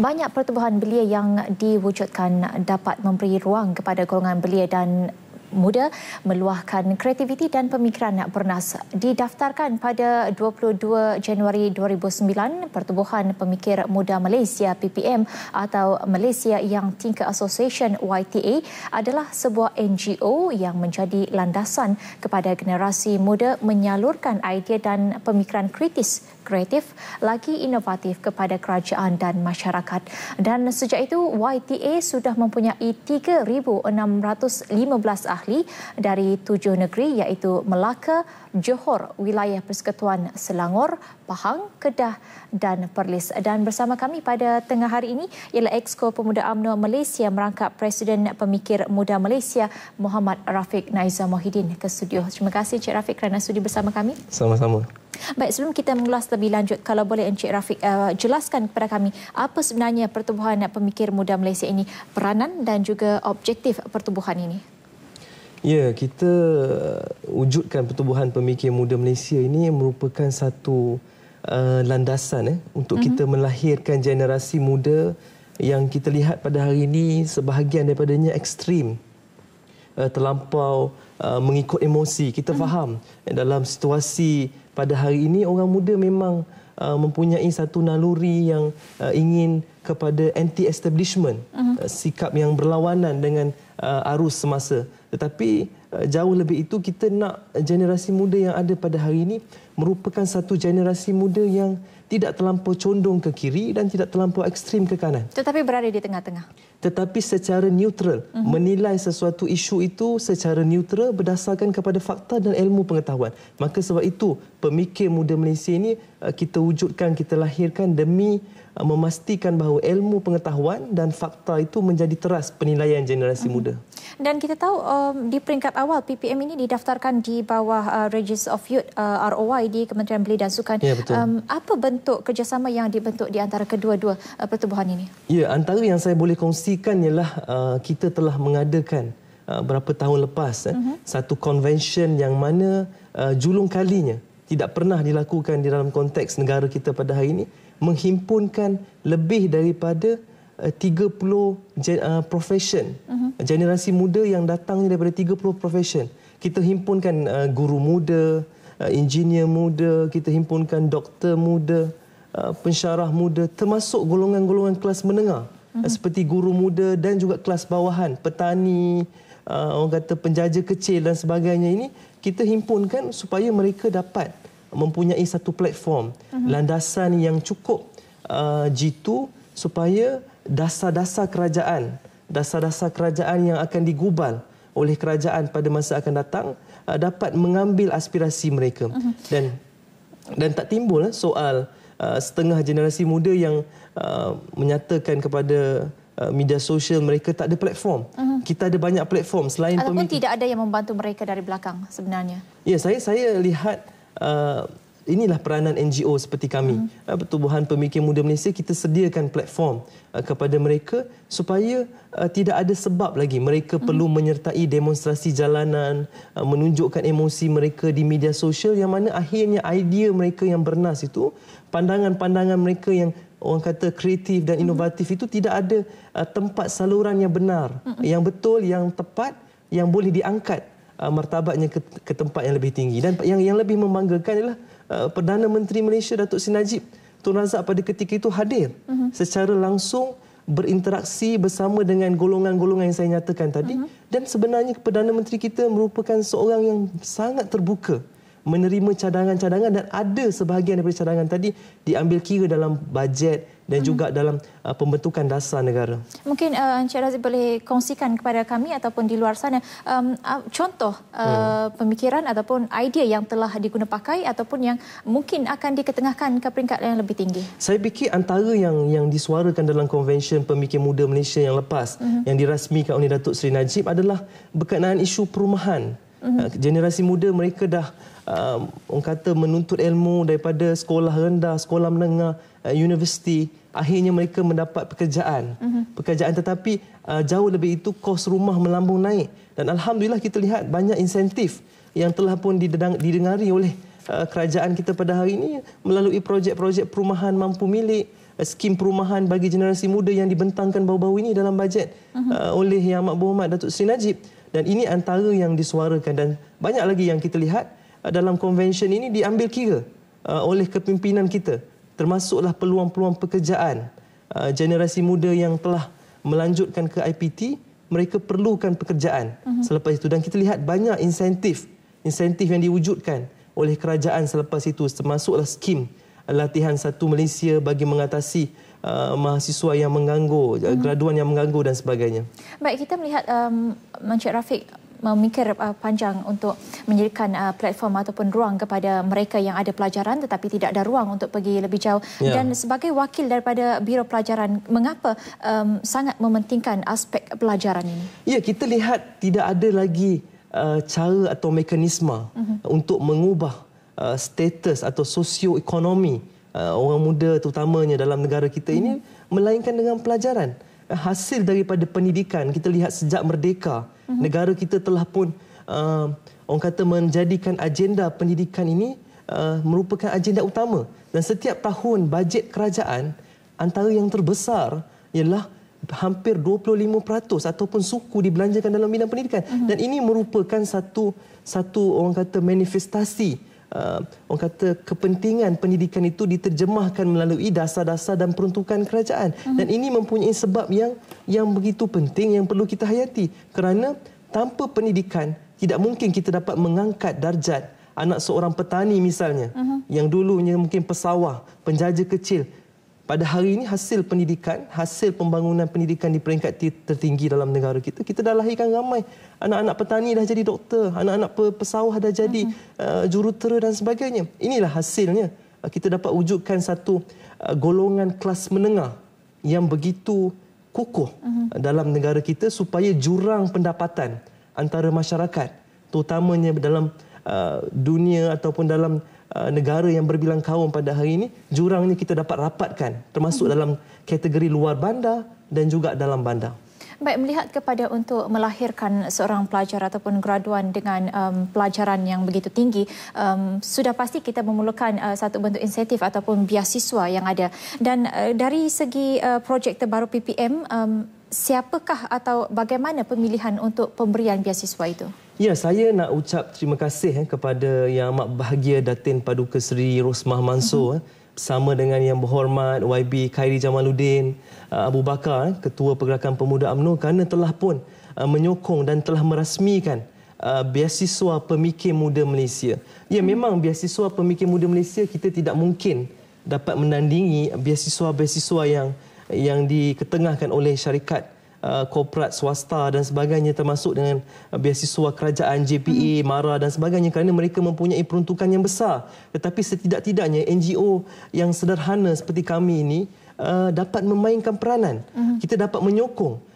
banyak pertubuhan belia yang diwujudkan dapat memberi ruang kepada golongan belia dan muda meluahkan kreativiti dan pemikiran nak pernas didaftarkan pada 22 Januari 2009 Pertubuhan Pemikir Muda Malaysia PPM atau Malaysia Young Thinker Association YTA adalah sebuah NGO yang menjadi landasan kepada generasi muda menyalurkan idea dan pemikiran kritis kreatif lagi inovatif kepada kerajaan dan masyarakat dan sejak itu YTA sudah mempunyai 3615 ahli ahli dari tujuh negeri iaitu Melaka, Johor, Wilayah Persekutuan Selangor, Pahang, Kedah dan Perlis. Dan bersama kami pada tengah hari ini ialah Exco Pemuda UMNO Malaysia merangkap Presiden Pemikir Muda Malaysia Muhammad Rafiq Naizam Mohidin ke studio. Terima kasih Encik Rafiq kerana sudi bersama kami. Sama-sama. Baik, sebelum kita mengulas lebih lanjut, kalau boleh Encik Rafiq uh, jelaskan kepada kami apa sebenarnya pertubuhan pemikir muda Malaysia ini, peranan dan juga objektif pertubuhan ini. Ya, kita uh, wujudkan pertubuhan pemikir muda Malaysia ini merupakan satu uh, landasan eh, untuk mm -hmm. kita melahirkan generasi muda yang kita lihat pada hari ini sebahagian daripadanya ekstrim. Uh, terlampau uh, mengikut emosi. Kita mm -hmm. faham eh, dalam situasi pada hari ini orang muda memang uh, mempunyai satu naluri yang uh, ingin kepada anti-establishment, mhm. uh -huh. sikap yang berlawanan dengan uh, arus semasa. Tetapi uh, jauh lebih itu, kita nak generasi muda yang ada pada hari ini merupakan satu generasi muda yang tidak terlampau condong ke kiri dan tidak terlampau ekstrim ke kanan. Tetapi berada di tengah-tengah. Tetapi secara neutral, uh mhm. -huh. menilai sesuatu isu itu secara neutral berdasarkan kepada fakta dan ilmu pengetahuan. Maka sebab itu, pemikir muda Malaysia ini uh, kita wujudkan, kita lahirkan demi... Uh, memastikan bahawa ilmu pengetahuan dan fakta itu menjadi teras penilaian generasi hmm. muda. Dan kita tahu um, di peringkat awal PPM ini didaftarkan di bawah uh, Register of Youth uh, ROI di Kementerian Belia dan Sukan. Ya, Um, apa bentuk kerjasama yang dibentuk di antara kedua-dua uh, pertubuhan ini? Ya, antara yang saya boleh kongsikan ialah uh, kita telah mengadakan uh, berapa tahun lepas uh, uh-huh. satu konvensyen yang mana uh, julung kalinya tidak pernah dilakukan di dalam konteks negara kita pada hari ini menghimpunkan lebih daripada 30 eh, eh, profession mhm. generasi muda yang datang daripada 30 profession kita himpunkan eh, guru muda engineer muda kita himpunkan doktor muda pensyarah muda termasuk golongan-golongan kelas menengah mhm. seperti guru muda dan juga kelas bawahan petani orang kata penjaja kecil dan sebagainya ini kita himpunkan supaya mereka dapat mempunyai satu platform uh mhm. -huh. landasan yang cukup jitu uh, supaya dasar-dasar kerajaan dasar-dasar kerajaan yang akan digubal oleh kerajaan pada masa akan datang uh, dapat mengambil aspirasi mereka uh mhm. -huh. dan dan tak timbul eh, soal uh, setengah generasi muda yang uh, menyatakan kepada uh, media sosial mereka tak ada platform. Uh mhm. -huh. Kita ada banyak platform selain Ataupun pemikir... tidak ada yang membantu mereka dari belakang sebenarnya. Ya, saya saya lihat Uh, inilah peranan NGO seperti kami. Hmm. Uh, pertubuhan Pemikir Muda Malaysia, kita sediakan platform uh, kepada mereka supaya tidak ada sebab lagi mereka hmm. perlu menyertai demonstrasi jalanan, menunjukkan emosi mereka di media sosial yang mana akhirnya idea mereka yang bernas itu, pandangan-pandangan mereka yang orang kata kreatif dan hmm. inovatif hmm. itu tidak ada tempat saluran yang benar, hmm. yang betul, yang tepat, yang boleh diangkat uh, martabatnya ke, ke tempat yang lebih tinggi dan yang yang lebih membanggakan ialah uh, Perdana Menteri Malaysia Datuk Seri Najib Tun Razak pada ketika itu hadir uh mhm. -huh. secara langsung berinteraksi bersama dengan golongan-golongan yang saya nyatakan tadi uh mhm. -huh. dan sebenarnya Perdana Menteri kita merupakan seorang yang sangat terbuka menerima cadangan-cadangan dan ada sebahagian daripada cadangan tadi diambil kira dalam bajet dan hmm. juga dalam uh, pembentukan dasar negara. Mungkin uh, Encik Razif boleh kongsikan kepada kami ataupun di luar sana um, uh, contoh uh, hmm. pemikiran ataupun idea yang telah diguna pakai ataupun yang mungkin akan diketengahkan ke peringkat yang lebih tinggi. Saya fikir antara yang yang disuarakan dalam konvensyen pemikir muda Malaysia yang lepas hmm. yang dirasmikan oleh Datuk Seri Najib adalah berkenaan isu perumahan uh Generasi muda mereka dah uh, orang kata menuntut ilmu daripada sekolah rendah, sekolah menengah, uh, universiti. Akhirnya mereka mendapat pekerjaan. Uh-huh. Pekerjaan tetapi uh, jauh lebih itu kos rumah melambung naik. Dan Alhamdulillah kita lihat banyak insentif yang telah pun didedang, didengari oleh uh, kerajaan kita pada hari ini melalui projek-projek perumahan mampu milik skim perumahan bagi generasi muda yang dibentangkan bau-bau ini dalam bajet uh-huh. uh, oleh Yang Amat Berhormat Datuk Seri Najib. Dan ini antara yang disuarakan dan banyak lagi yang kita lihat uh, dalam konvensyen ini diambil kira uh, oleh kepimpinan kita. Termasuklah peluang-peluang pekerjaan uh, generasi muda yang telah melanjutkan ke IPT, mereka perlukan pekerjaan mhm. selepas itu. Dan kita lihat banyak insentif, insentif yang diwujudkan oleh kerajaan selepas itu termasuklah skim latihan satu Malaysia bagi mengatasi uh, mahasiswa yang mengganggu, uh, hmm. graduan yang mengganggu dan sebagainya. Baik, kita melihat um, Encik Rafiq uh, memikir uh, panjang untuk menjadikan uh, platform ataupun ruang kepada mereka yang ada pelajaran tetapi tidak ada ruang untuk pergi lebih jauh. Yeah. Dan sebagai wakil daripada Biro Pelajaran, mengapa um, sangat mementingkan aspek pelajaran ini? Ya, yeah, kita lihat tidak ada lagi uh, cara atau mekanisme uh-huh. untuk mengubah uh, status atau sosioekonomi uh, orang muda terutamanya dalam negara kita ini mm-hmm. melainkan dengan pelajaran uh, hasil daripada pendidikan kita lihat sejak merdeka mm-hmm. negara kita telah pun uh, orang kata menjadikan agenda pendidikan ini uh, merupakan agenda utama dan setiap tahun bajet kerajaan antara yang terbesar ialah hampir 25% ataupun suku dibelanjakan dalam bidang pendidikan mm-hmm. dan ini merupakan satu satu orang kata manifestasi uh, orang kata kepentingan pendidikan itu diterjemahkan melalui dasar-dasar dan peruntukan kerajaan uh-huh. dan ini mempunyai sebab yang yang begitu penting yang perlu kita hayati kerana tanpa pendidikan tidak mungkin kita dapat mengangkat darjat anak seorang petani misalnya uh-huh. yang dulunya mungkin pesawah penjaja kecil pada hari ini hasil pendidikan, hasil pembangunan pendidikan di peringkat tertinggi dalam negara kita, kita dah lahirkan ramai anak-anak petani dah jadi doktor, anak-anak pesawah dah jadi uh, jurutera dan sebagainya. Inilah hasilnya. Eh, kita dapat wujudkan satu uh, golongan kelas menengah yang begitu kukuh uh mhm. -huh. dalam negara kita supaya jurang pendapatan antara masyarakat, terutamanya dalam uh, dunia ataupun dalam uh, negara yang berbilang kaum pada hari ini, jurang ini kita dapat rapatkan termasuk dalam kategori luar bandar dan juga dalam bandar. Baik, melihat kepada untuk melahirkan seorang pelajar ataupun graduan dengan um, pelajaran yang begitu tinggi, um, sudah pasti kita memerlukan uh, satu bentuk insentif ataupun biasiswa yang ada. Dan uh, dari segi uh, projek terbaru PPM, um, siapakah atau bagaimana pemilihan untuk pemberian beasiswa itu? Ya, saya nak ucap terima kasih eh, kepada Yang Amat Bahagia Datin Paduka Seri Rosmah Mansur mm -hmm. eh, sama dengan Yang Berhormat YB Khairi Jamaluddin eh, Abu Bakar, eh, Ketua Pergerakan Pemuda UMNO kerana telah pun eh, menyokong dan telah merasmikan beasiswa pemikir muda Malaysia. Ya mhm. memang beasiswa pemikir muda Malaysia kita tidak mungkin dapat menandingi beasiswa-beasiswa yang yang diketengahkan oleh syarikat uh, korporat swasta dan sebagainya termasuk dengan uh, beasiswa kerajaan JPA, mm-hmm. MARA dan sebagainya kerana mereka mempunyai peruntukan yang besar tetapi setidak-tidaknya NGO yang sederhana seperti kami ini uh, dapat memainkan peranan mm-hmm. kita dapat menyokong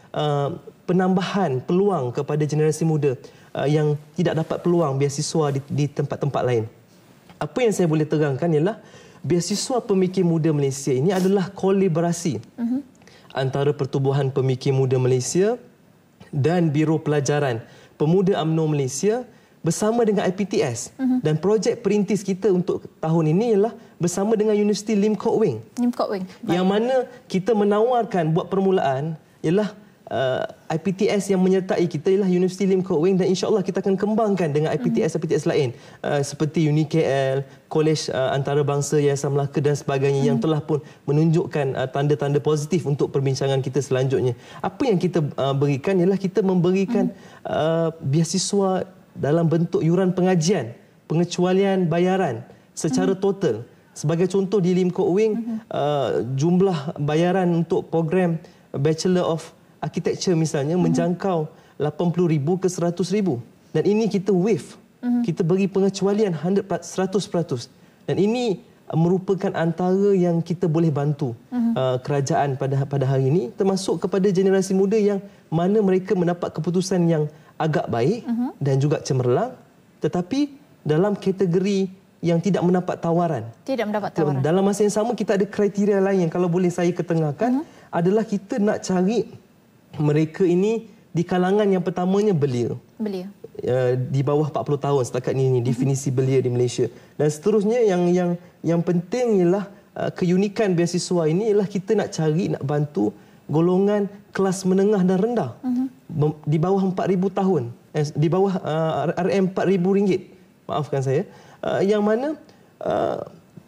penambahan peluang kepada generasi muda yang tidak dapat peluang beasiswa di tempat-tempat lain apa yang saya boleh terangkan ialah beasiswa pemikir muda Malaysia ini adalah kolaborasi uh-huh. Mhm. antara pertubuhan pemikir muda Malaysia dan Biro Pelajaran Pemuda UMNO Malaysia bersama dengan IPTS uh-huh. Mhm. dan projek perintis kita untuk tahun ini ialah bersama dengan Universiti Lim Kok Wing. Lim Kok Wing. Yang mana kita menawarkan buat permulaan ialah uh, IPTS yang menyertai kita ialah Universiti Lim Kok Wing dan insyaAllah kita akan kembangkan dengan IPTS-IPTS mhm. lain uh, seperti UniKL, KL, Kolej uh, Antarabangsa Yayasan Melaka dan sebagainya hmm. yang mhm. telah pun menunjukkan uh, tanda-tanda positif untuk perbincangan kita selanjutnya. Apa yang kita uh, berikan ialah kita memberikan hmm. uh, biasiswa dalam bentuk yuran pengajian, pengecualian bayaran secara hmm. total. Sebagai contoh di Lim Kok Wing, hmm. uh, jumlah bayaran untuk program Bachelor of architecture misalnya mm-hmm. menjangkau ribu ke ribu, Dan ini kita wave. Mm-hmm. Kita beri pengecualian 100%, 100%. Dan ini uh, merupakan antara yang kita boleh bantu uh-huh. uh, kerajaan pada pada hari ini termasuk kepada generasi muda yang mana mereka mendapat keputusan yang agak baik uh-huh. dan juga cemerlang tetapi dalam kategori yang tidak mendapat tawaran tidak mendapat tawaran dalam masa yang sama kita ada kriteria lain yang kalau boleh saya ketengahkan uh-huh. adalah kita nak cari mereka ini di kalangan yang pertamanya belia. Belia. Uh, di bawah 40 tahun setakat ini, ini definisi mm-hmm. belia di Malaysia. Dan seterusnya yang yang yang penting ialah uh, keunikan beasiswa ini ialah kita nak cari nak bantu golongan kelas menengah dan rendah. Uh-huh. Di bawah 4000 tahun eh, di bawah uh, eh, RM4000. Maafkan saya. Uh, yang mana uh,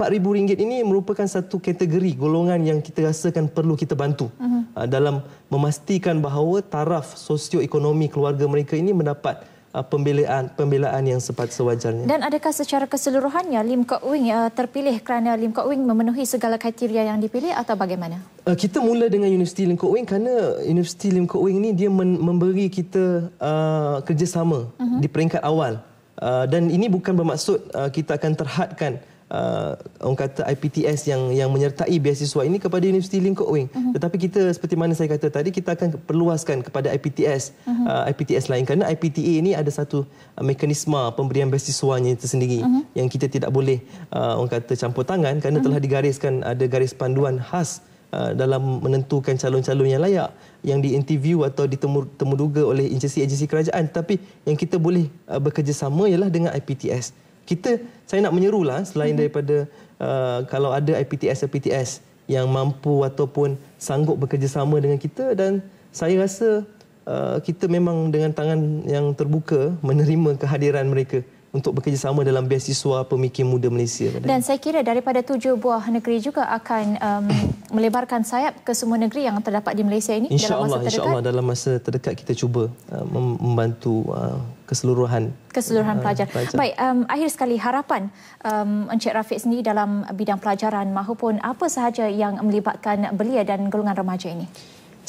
RM4,000 ini merupakan satu kategori golongan yang kita rasakan perlu kita bantu uh mhm. ah, -huh. dalam memastikan bahawa taraf sosioekonomi keluarga mereka ini mendapat ah, pembelaan pembelaan yang sepat sewajarnya. Dan adakah secara keseluruhannya Lim Kok Wing ah, terpilih kerana Lim Kok Wing memenuhi segala kriteria yang dipilih atau bagaimana? Kita mula dengan Universiti Lim Kok Wing kerana Universiti Lim Kok Wing ini dia memberi kita uh, kerjasama uh mhm. -huh. di peringkat awal. Uh, dan ini bukan bermaksud uh, kita akan terhadkan uh, orang kata IPTS yang yang menyertai beasiswa ini kepada Universiti Lingkuk Wing. Uh-huh. Tetapi kita seperti mana saya kata tadi kita akan perluaskan kepada IPTS uh-huh. Mhm. uh, IPTS lain kerana IPTA ini ada satu uh, mekanisme pemberian beasiswanya tersendiri uh-huh. Mhm. yang kita tidak boleh uh, orang kata campur tangan kerana uh-huh. telah digariskan ada garis panduan khas uh, dalam menentukan calon-calon yang layak yang diinterview atau ditemuduga oleh agensi-agensi kerajaan tapi yang kita boleh uh, bekerjasama ialah dengan IPTS kita saya nak menyerulah selain hmm. daripada uh, kalau ada IPTS IPTS yang mampu ataupun sanggup bekerjasama dengan kita dan saya rasa uh, kita memang dengan tangan yang terbuka menerima kehadiran mereka untuk bekerjasama dalam beasiswa pemikir muda Malaysia. Dan saya kira daripada tujuh buah negeri juga akan um, melebarkan sayap ke semua negeri yang terdapat di Malaysia ini insya dalam Allah, masa terdekat. Allah, dalam masa terdekat kita cuba uh, membantu uh, keseluruhan keseluruhan uh, pelajar. pelajar. Baik, um, akhir sekali harapan um, Encik Rafiq sendiri dalam bidang pelajaran maupun apa sahaja yang melibatkan belia dan golongan remaja ini.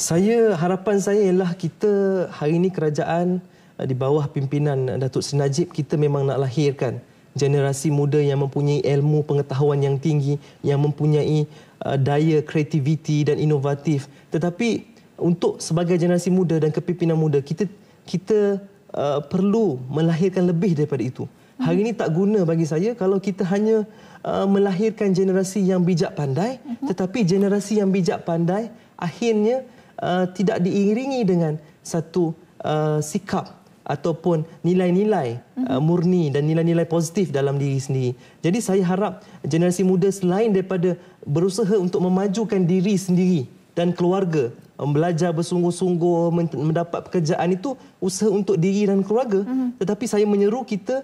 Saya harapan saya ialah kita hari ini kerajaan Eh, di bawah pimpinan Datuk Senajib kita memang nak lahirkan generasi muda yang mempunyai ilmu pengetahuan yang tinggi yang mempunyai eh, daya kreativiti dan inovatif tetapi untuk sebagai generasi muda dan kepimpinan muda kita kita uh, perlu melahirkan lebih daripada itu Hari hmm. ini tak guna bagi saya kalau kita hanya uh, melahirkan generasi yang bijak pandai mhm. tetapi generasi yang bijak pandai akhirnya uh, tidak diiringi dengan satu uh, sikap ataupun nilai-nilai uh, murni dan nilai-nilai positif dalam diri sendiri. Jadi saya harap generasi muda selain daripada berusaha untuk memajukan diri sendiri dan keluarga, um, belajar bersungguh-sungguh, mendapat pekerjaan itu usaha untuk diri dan keluarga, mhm. tetapi saya menyeru kita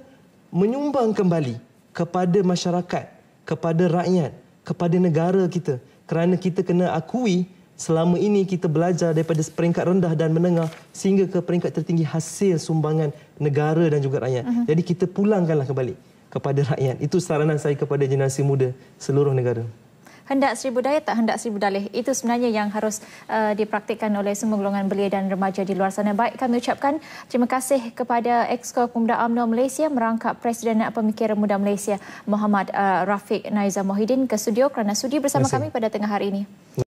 menyumbang kembali kepada masyarakat, kepada rakyat, kepada negara kita kerana kita kena akui Selama ini kita belajar daripada peringkat rendah dan menengah sehingga ke peringkat tertinggi hasil sumbangan negara dan juga rakyat. Uh mhm. -huh. Jadi kita pulangkanlah kembali kepada rakyat. Itu saranan saya kepada generasi muda seluruh negara. Hendak seribu budaya tak hendak seribu budaya. Itu sebenarnya yang harus uh, dipraktikkan oleh semua golongan belia dan remaja di luar sana. Baik, kami ucapkan terima kasih kepada Exco Pemuda UMNO Malaysia merangkap Presiden Pemikir Muda Malaysia Muhammad uh, Rafiq Naizam Mohidin ke studio kerana sudi bersama kami pada tengah hari ini.